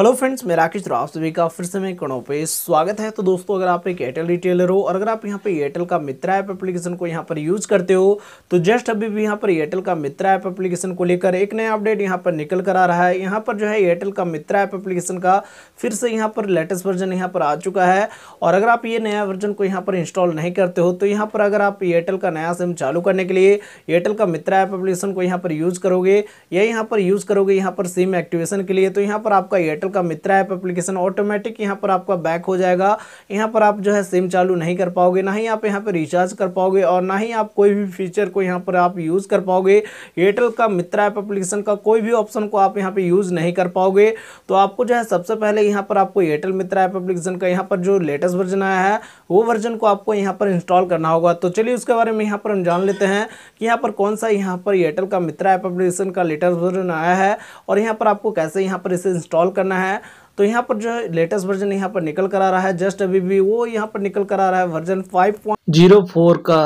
hello friends मैं राकेश राव सभी का फिर से मैं कणों पे स्वागत है तो दोस्तों अगर आप एक एयरटेल रिटेलर हो और अगर आप यहाँ पे एयरटेल का मित्रा ऐप एप्लीकेशन को यहाँ पर यूज़ करते हो तो जस्ट अभी भी यहाँ पर एयरटेल का मित्रा ऐप एप्लीकेशन को लेकर एक नया अपडेट यहाँ पर निकल कर आ रहा है यहाँ पर जो है एयरटेल का मित्रा ऐप एप्लीकेशन का फिर से यहाँ पर लेटेस्ट वर्जन यहाँ पर आ चुका है और अगर आप ये नया वर्जन को यहाँ पर इंस्टॉल नहीं करते हो तो यहाँ पर अगर आप एयरटेल का नया सिम चालू करने के लिए एयरटेल का मित्रा ऐप एप्लीकेशन को यहाँ पर यूज़ करोगे या यहाँ पर यूज़ करोगे यहाँ पर सिम एक्टिवेशन के लिए तो यहाँ पर आपका एयरटेल का मित्रा ऐप एप्लीकेशन ऑटोमेटिक यहाँ पर आपका बैक हो जाएगा यहाँ पर आप जो है सिम चालू नहीं कर पाओगे ना ही आप यहाँ पर रिचार्ज कर पाओगे और ना ही आप कोई भी फीचर को यहाँ पर आप यूज़ कर पाओगे एयरटेल का मित्रा ऐप एप्लीकेशन का कोई भी ऑप्शन को आप यहाँ पर यूज़ नहीं कर पाओगे तो आपको जो है सबसे पहले यहाँ पर आपको एयरटेल मित्रा ऐप एप्लीकेशन का यहाँ पर जो लेटेस्ट वर्जन आया है वो वर्जन को आपको यहाँ पर इंस्टॉल करना होगा तो चलिए उसके बारे में यहाँ पर हम जान लेते हैं कि यहाँ पर कौन सा यहाँ पर एयरटेल का मित्रा ऐप एप्लीकेशन का लेटेस्ट वर्जन आया है और यहाँ पर आपको कैसे यहाँ पर इसे इंस्टॉल करना करना है तो यहाँ पर जो है लेटेस्ट वर्जन यहाँ पर निकल कर आ रहा है जस्ट अभी भी वो यहाँ पर निकल कर आ रहा है version five point zero four का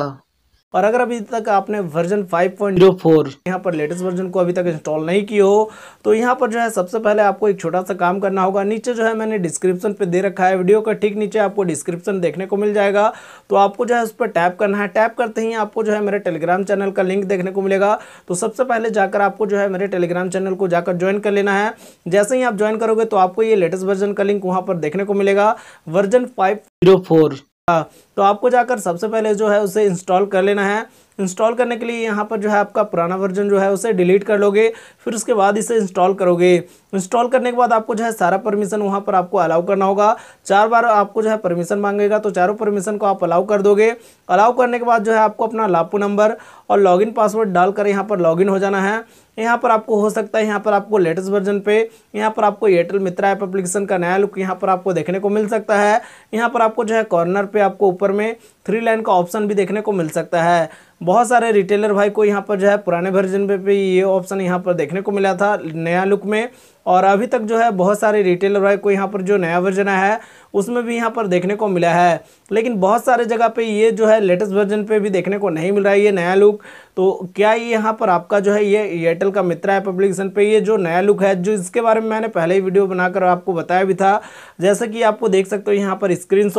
और अगर अभी तक आपने वर्जन 5.04 पॉइंट यहाँ पर लेटेस्ट वर्जन को अभी तक इंस्टॉल नहीं किया हो तो यहाँ पर जो है सबसे पहले आपको एक छोटा सा काम करना होगा नीचे जो है मैंने डिस्क्रिप्शन पे दे रखा है वीडियो का ठीक नीचे आपको डिस्क्रिप्शन देखने को मिल जाएगा तो आपको जो है उस पर टैप करना है टैप करते ही आपको जो है मेरे टेलीग्राम चैनल का लिंक देखने को मिलेगा तो सबसे पहले जाकर आपको जो है मेरे टेलीग्राम चैनल को जाकर ज्वाइन कर लेना है जैसे ही आप ज्वाइन करोगे तो आपको ये लेटेस्ट वर्जन का लिंक वहाँ पर देखने को मिलेगा वर्जन फाइव हाँ, तो आपको जाकर सबसे पहले जो है उसे इंस्टॉल कर लेना है इंस्टॉल करने के लिए यहाँ पर जो है आपका पुराना वर्जन जो है उसे डिलीट कर लोगे फिर उसके बाद इसे इंस्टॉल करोगे इंस्टॉल करने के बाद आपको जो है सारा परमिशन वहाँ पर आपको अलाउ करना होगा चार बार आपको जो है परमिशन मांगेगा तो चारों परमिशन को आप अलाउ कर दोगे अलाउ करने के बाद जो है आपको अपना लापू नंबर और लॉगिन पासवर्ड डालकर यहाँ पर लॉगिन हो जाना है यहाँ पर आपको हो सकता है यहाँ पर आपको लेटेस्ट वर्जन पे यहाँ पर आपको एयरटेल मित्रा ऐप अप्लीकेशन का नया लुक यहाँ पर आपको देखने को मिल सकता है यहाँ पर आपको जो है कॉर्नर पे आपको ऊपर में थ्री लाइन का ऑप्शन भी देखने को मिल सकता है बहुत सारे रिटेलर भाई को यहाँ पर जो है पुराने वर्जन पे, पे ये ऑप्शन यहाँ पर देखने को मिला था नया लुक में और अभी तक जो है बहुत सारे रिटेलर है कोई यहाँ पर जो नया वर्जन आया है उसमें भी यहाँ पर देखने को मिला है लेकिन बहुत सारे जगह पे ये जो है लेटेस्ट वर्जन पे भी देखने को नहीं मिल रहा है ये नया लुक तो क्या ये यहाँ पर आपका जो है ये एयरटेल का मित्रा है पब्लिकेशन पे ये जो नया लुक है जो इसके बारे में मैंने पहले ही वीडियो बनाकर आपको बताया भी था जैसा कि आपको देख सकते हो यहाँ पर स्क्रीन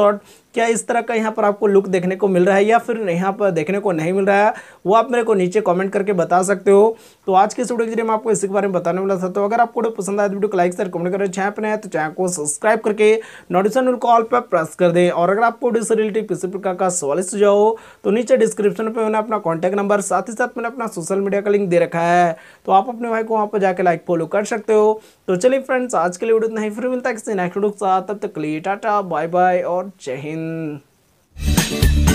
क्या इस तरह का यहाँ पर आपको लुक देखने को मिल रहा है या फिर यहाँ पर देखने को नहीं मिल रहा है वो आप मेरे को नीचे कॉमेंट करके बता सकते हो तो आज के स्टूडियो वीडियो के जरिए मैं आपको इसके बारे में बताने वाला था तो अगर आपको पसंद पसंद आए तो वीडियो को लाइक शेयर कमेंट करें चैनल पर नए तो चैनल को सब्सक्राइब करके नोटिफिकेशन कॉल पर प्रेस कर दें और अगर आपको वीडियो से रिलेटेड किसी प्रकार का सवाल सुझाव तो नीचे डिस्क्रिप्शन पर मैंने अपना कॉन्टैक्ट नंबर साथ ही साथ मैंने अपना सोशल मीडिया का लिंक दे रखा है तो आप अपने भाई को वहाँ पर जाकर लाइक फॉलो कर सकते हो तो चलिए फ्रेंड्स आज के लिए वीडियो इतना ही फिर मिलता है किसी नेक्स्ट वीडियो के साथ तब तक लिए टाटा बाय बाय और जय हिंद